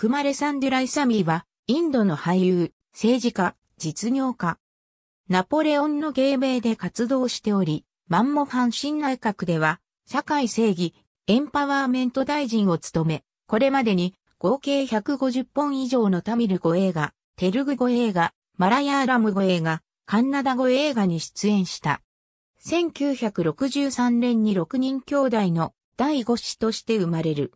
クマレサンデュライサミーは、インドの俳優、政治家、実業家。ナポレオンの芸名で活動しており、マンモハン新内閣では、社会正義、エンパワーメント大臣を務め、これまでに合計150本以上のタミル語映画、テルグ語映画、マラヤーラム語映画、カンナダ語映画に出演した。1963年に6人兄弟の第5子として生まれる。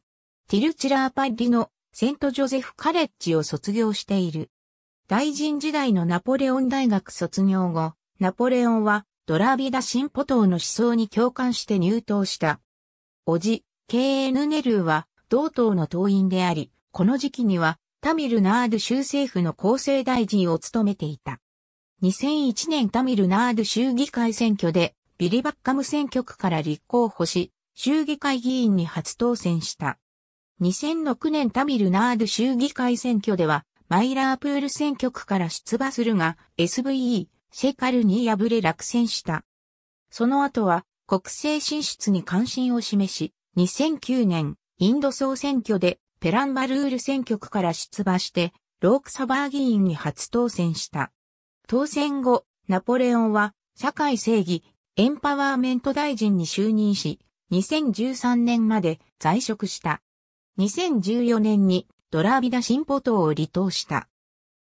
ティルチラーパッリのセントジョゼフカレッジを卒業している。大臣時代のナポレオン大学卒業後、ナポレオンはドラビダ進歩党の思想に共感して入党した。おじ、ケーヌ・ネルーは同党の党員であり、この時期にはタミル・ナード州政府の厚生大臣を務めていた。2001年タミル・ナード州議会選挙でビリバッカム選挙区から立候補し、州議会議員に初当選した。2006年タミルナード州議会選挙では、マイラープール選挙区から出馬するが、SVE、シェカルに敗れ落選した。その後は、国政進出に関心を示し、2009年、インド総選挙で、ペランバルール選挙区から出馬して、ロークサバー議員に初当選した。当選後、ナポレオンは、社会正義、エンパワーメント大臣に就任し、2013年まで在職した。2014年にドラービダ新ポ島を離党した。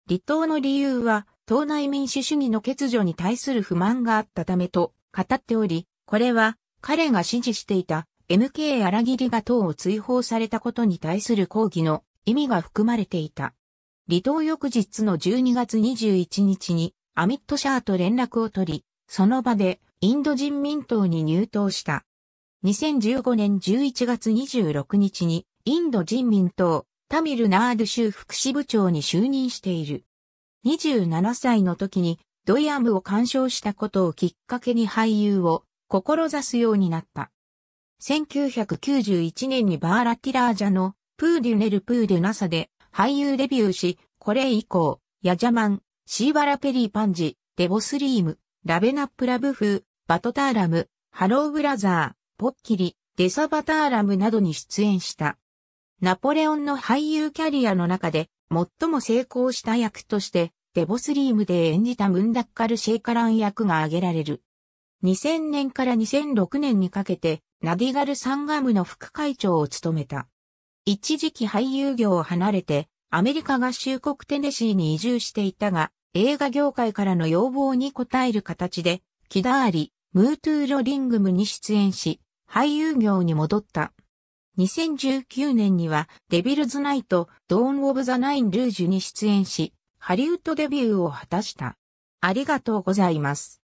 離党の理由は、党内民主主義の欠如に対する不満があったためと語っており、これは彼が支持していた MK 荒切が党を追放されたことに対する抗議の意味が含まれていた。離党翌日の12月21日にアミット・シャーと連絡を取り、その場でインド人民党に入党した。2015年11月26日にインド人民党、タミルナード州副支部長に就任している。27歳の時にドイアムを鑑賞したことをきっかけに俳優を志すようになった。1991年にバーラ・ティラージャのプーデュネル・プーデュナサで俳優デビューし、これ以降、ヤジャマン、シーバラ・ペリー・パンジ、デボスリーム、ラベナップ・ラブフー、バトターラム、ハロー・ブラザー、ポッキリ、デサバターラムなどに出演した。ナポレオンの俳優キャリアの中で最も成功した役として、デボスリームで演じたムンダッカル・シェイカラン役が挙げられる。2000年から2006年にかけて、ナディガル・サンガムの副会長を務めた。一時期俳優業を離れて、アメリカ合衆国テネシーに移住していたが、映画業界からの要望に応える形で、キダーリ、ムートゥーロリングムに出演し、俳優業に戻った。2019年にはデビルズナイト、ドーン・オブ・ザ・ナイン・ルージュに出演し、ハリウッドデビューを果たした。ありがとうございます。